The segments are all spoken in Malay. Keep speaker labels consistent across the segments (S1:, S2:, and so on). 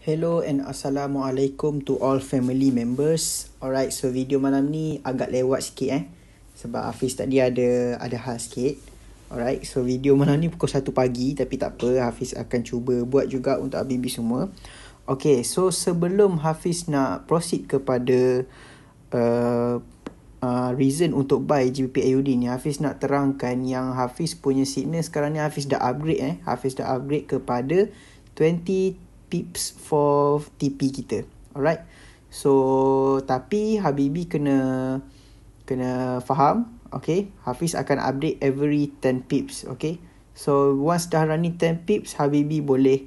S1: Hello and Assalamualaikum to all family members. Alright, so video malam ni agak lewat sikit eh. Sebab Hafiz tadi ada ada hal sikit. Alright, so video malam ni pukul 1 pagi tapi tak apa. Hafiz akan cuba buat juga untuk Habibi semua. Okay, so sebelum Hafiz nak proceed kepada uh, uh, reason untuk buy GBP AUD ni, Hafiz nak terangkan yang Hafiz punya signal sekarang ni Hafiz dah upgrade eh. Hafiz dah upgrade kepada 20 Pips for TP kita. Alright. So, tapi Habibi kena kena faham. Okay. Hafiz akan update every 10 pips. Okay. So, once dah running 10 pips, Habibi boleh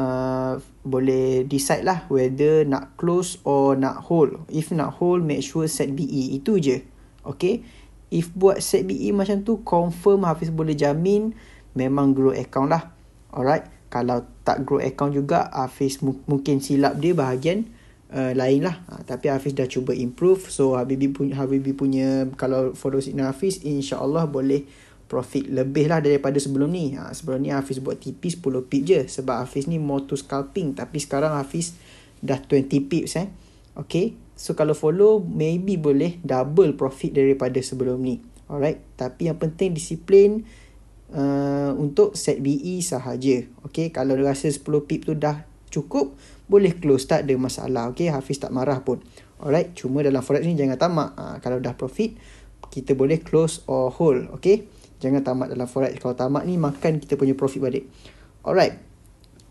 S1: uh, boleh decide lah whether nak close or nak hold. If nak hold, make sure set BE. Itu je. Okay. If buat set BE macam tu, confirm Hafiz boleh jamin memang grow account lah. Alright. Kalau start grow account juga Hafiz mu- mungkin silap dia bahagian uh, lain lah uh, tapi Hafiz dah cuba improve so Habibi punya Habibi punya kalau follow signal Hafiz insyaAllah boleh profit lebih lah daripada sebelum ni uh, sebelum ni Hafiz buat TP 10 pip je sebab Hafiz ni more to scalping tapi sekarang Hafiz dah 20 pips eh Okay, so kalau follow, maybe boleh double profit daripada sebelum ni. Alright, tapi yang penting disiplin, Uh, untuk set BE sahaja. Okey, kalau rasa 10 pip tu dah cukup, boleh close tak ada masalah. Okey, Hafiz tak marah pun. Alright, cuma dalam forex ni jangan tamak. Uh, kalau dah profit, kita boleh close or hold. Okey, jangan tamak dalam forex. Kalau tamak ni, makan kita punya profit balik. Alright,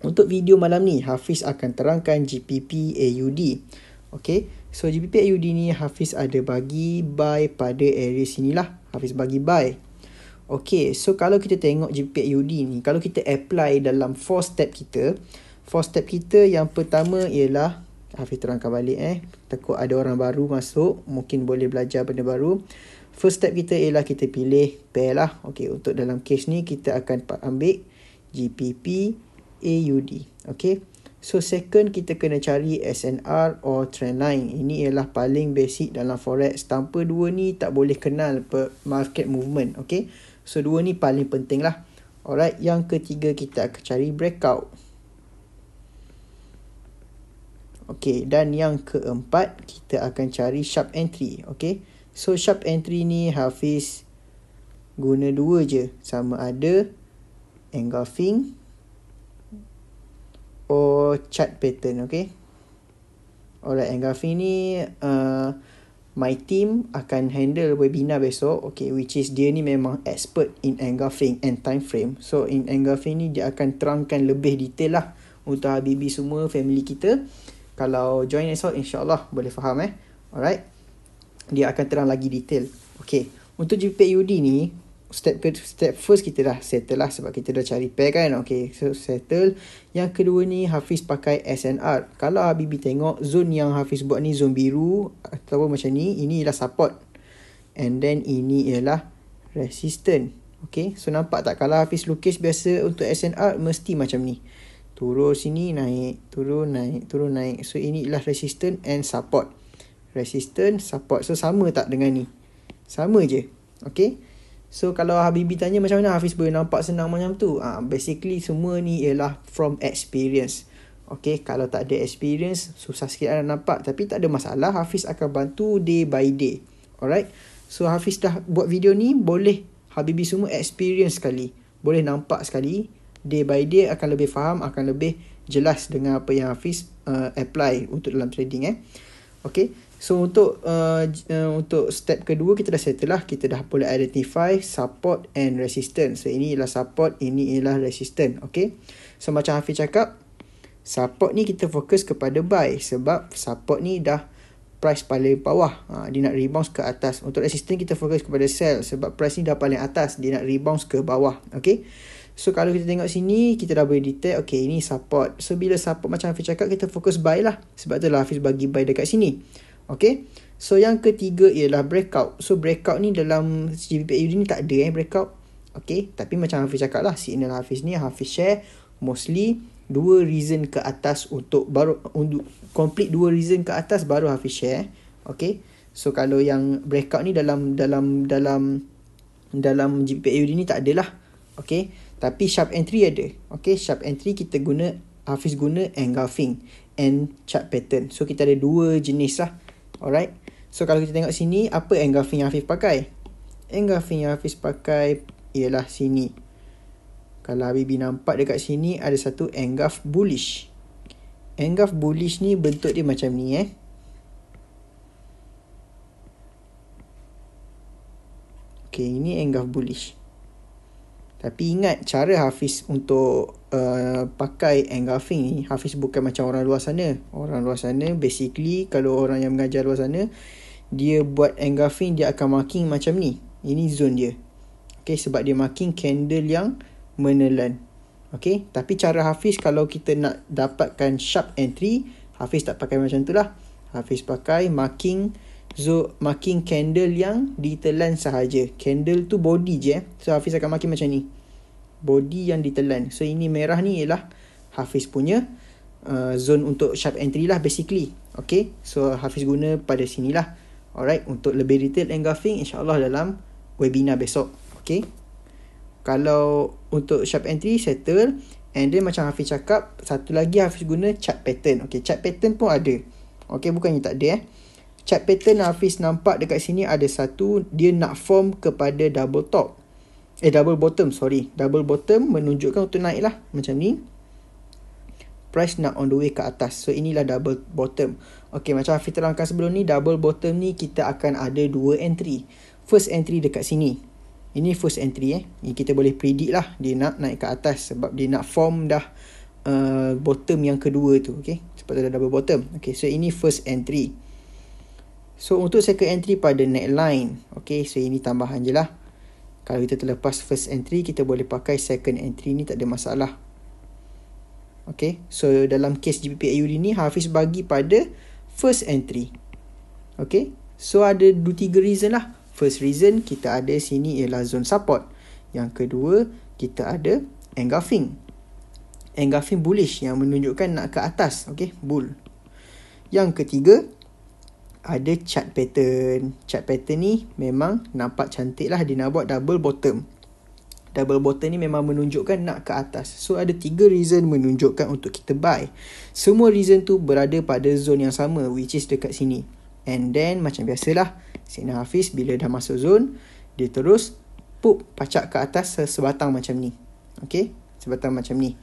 S1: untuk video malam ni, Hafiz akan terangkan GPP AUD. Okay, so GBP AUD ni Hafiz ada bagi buy pada area sini lah. Hafiz bagi buy. Okay, so kalau kita tengok GPUD ni, kalau kita apply dalam four step kita, four step kita yang pertama ialah, Hafiz terangkan balik eh, takut ada orang baru masuk, mungkin boleh belajar benda baru. First step kita ialah kita pilih pair lah. Okay, untuk dalam case ni kita akan ambil GPP AUD. Okay, so second kita kena cari SNR or trendline. Ini ialah paling basic dalam forex. Tanpa dua ni tak boleh kenal market movement. Okay, So dua ni paling penting lah. Alright, yang ketiga kita akan cari breakout. Okay, dan yang keempat kita akan cari sharp entry. Okay, so sharp entry ni Hafiz guna dua je. Sama ada engulfing or chart pattern. Okay. Alright, engulfing ni uh, my team akan handle webinar besok okay which is dia ni memang expert in engulfing and time frame so in engulfing ni dia akan terangkan lebih detail lah untuk habibi semua family kita kalau join esok insyaallah boleh faham eh alright dia akan terang lagi detail okay untuk GPUD ni step ke step first kita dah settle lah sebab kita dah cari pair kan okey so settle yang kedua ni Hafiz pakai SNR kalau Habibi tengok zone yang Hafiz buat ni zone biru atau macam ni ini ialah support and then ini ialah resistant okey so nampak tak kalau Hafiz lukis biasa untuk SNR mesti macam ni turun sini naik turun naik turun naik so ini ialah resistant and support resistant support so sama tak dengan ni sama je okey So kalau Habibi tanya macam mana Hafiz boleh nampak senang macam tu ah uh, Basically semua ni ialah from experience Okay kalau tak ada experience Susah sikit nak nampak Tapi tak ada masalah Hafiz akan bantu day by day Alright So Hafiz dah buat video ni Boleh Habibi semua experience sekali Boleh nampak sekali Day by day akan lebih faham Akan lebih jelas dengan apa yang Hafiz uh, apply Untuk dalam trading eh Okay So untuk uh, uh, untuk step kedua kita dah settle lah kita dah boleh identify support and resistance. So ini ialah support, ini ialah resistance. Okay. So macam Hafiz cakap, support ni kita fokus kepada buy sebab support ni dah price paling bawah. Ha, dia nak rebound ke atas. Untuk resistance kita fokus kepada sell sebab price ni dah paling atas. Dia nak rebound ke bawah. Okay. So kalau kita tengok sini, kita dah boleh detect, okay ini support. So bila support macam Hafiz cakap, kita fokus buy lah. Sebab tu lah Hafiz bagi buy dekat sini. Okay. So yang ketiga ialah breakout. So breakout ni dalam GBPU ni tak ada eh breakout. Okay. Tapi macam Hafiz cakap lah. Signal Hafiz ni Hafiz share mostly dua reason ke atas untuk baru untuk complete dua reason ke atas baru Hafiz share. Eh. Okay. So kalau yang breakout ni dalam dalam dalam dalam GPU ni tak ada lah. Okay. Tapi sharp entry ada. Okay. Sharp entry kita guna Hafiz guna engulfing and chart pattern. So kita ada dua jenis lah. Alright. So kalau kita tengok sini apa engraving yang Hafiz pakai? Engraving yang Hafiz pakai ialah sini. Kalau Habibi nampak dekat sini ada satu engraf bullish. Engraf bullish ni bentuk dia macam ni eh. Okay, ini engraf bullish. Tapi ingat cara Hafiz untuk uh, pakai engulfing ni Hafiz bukan macam orang luar sana Orang luar sana basically kalau orang yang mengajar luar sana Dia buat engulfing dia akan marking macam ni Ini zone dia Okay sebab dia marking candle yang menelan Okay tapi cara Hafiz kalau kita nak dapatkan sharp entry Hafiz tak pakai macam tu lah Hafiz pakai marking So marking candle yang ditelan sahaja Candle tu body je eh. So Hafiz akan marking macam ni body yang ditelan. So ini merah ni ialah Hafiz punya uh, zone untuk sharp entry lah basically. Okay, so Hafiz guna pada sini lah. Alright, untuk lebih detail engulfing insyaAllah dalam webinar besok. Okay, kalau untuk sharp entry settle and then macam Hafiz cakap, satu lagi Hafiz guna chart pattern. Okay, chart pattern pun ada. Okay, bukannya tak ada eh. Chart pattern Hafiz nampak dekat sini ada satu, dia nak form kepada double top. Eh double bottom sorry Double bottom menunjukkan untuk naik lah Macam ni Price nak on the way ke atas So inilah double bottom Okay macam Hafiz terangkan sebelum ni Double bottom ni kita akan ada dua entry First entry dekat sini Ini first entry eh Ini kita boleh predict lah Dia nak naik ke atas Sebab dia nak form dah uh, Bottom yang kedua tu Okay Sebab ada double bottom Okay so ini first entry So untuk second entry pada neckline Okay so ini tambahan je lah kalau kita terlepas first entry, kita boleh pakai second entry ni tak ada masalah. Okay, so dalam kes AUD ni, Hafiz bagi pada first entry. Okay, so ada dua tiga reason lah. First reason, kita ada sini ialah zone support. Yang kedua, kita ada engulfing. Engulfing bullish yang menunjukkan nak ke atas. Okay, bull. Yang ketiga, ada chart pattern. Chart pattern ni memang nampak cantik lah. Dia nak buat double bottom. Double bottom ni memang menunjukkan nak ke atas. So ada tiga reason menunjukkan untuk kita buy. Semua reason tu berada pada zone yang sama which is dekat sini. And then macam biasalah, Sina Hafiz bila dah masuk zone, dia terus pup pacak ke atas sebatang macam ni. Okay, sebatang macam ni.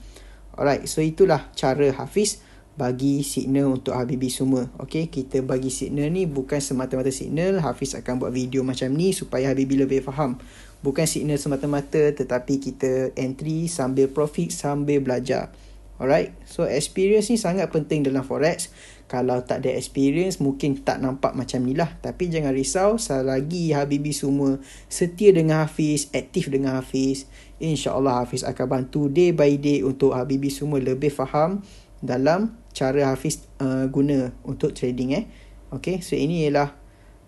S1: Alright, so itulah cara Hafiz bagi signal untuk Habibie semua. Okay, kita bagi signal ni bukan semata-mata signal. Hafiz akan buat video macam ni supaya Habibie lebih faham. Bukan signal semata-mata tetapi kita entry sambil profit sambil belajar. Alright, so experience ni sangat penting dalam forex. Kalau tak ada experience mungkin tak nampak macam ni lah. Tapi jangan risau selagi Habibie semua setia dengan Hafiz, aktif dengan Hafiz. InsyaAllah Hafiz akan bantu day by day untuk Habibie semua lebih faham dalam cara Hafiz uh, guna untuk trading eh. Okay, so ini ialah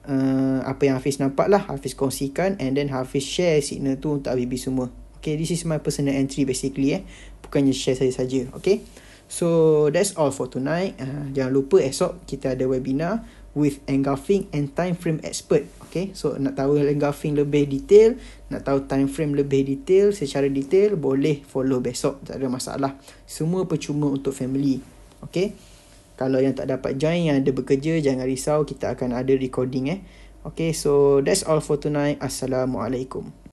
S1: uh, apa yang Hafiz nampak lah. Hafiz kongsikan and then Hafiz share signal tu untuk Habibi semua. Okay, this is my personal entry basically eh. Bukannya share saya saja. okay. So, that's all for tonight. Uh, jangan lupa esok kita ada webinar with engulfing and time frame expert. Okay, so nak tahu engulfing lebih detail, nak tahu time frame lebih detail, secara detail, boleh follow besok. Tak ada masalah. Semua percuma untuk family. Okay. Kalau yang tak dapat join, yang ada bekerja, jangan risau. Kita akan ada recording eh. Okay, so that's all for tonight. Assalamualaikum.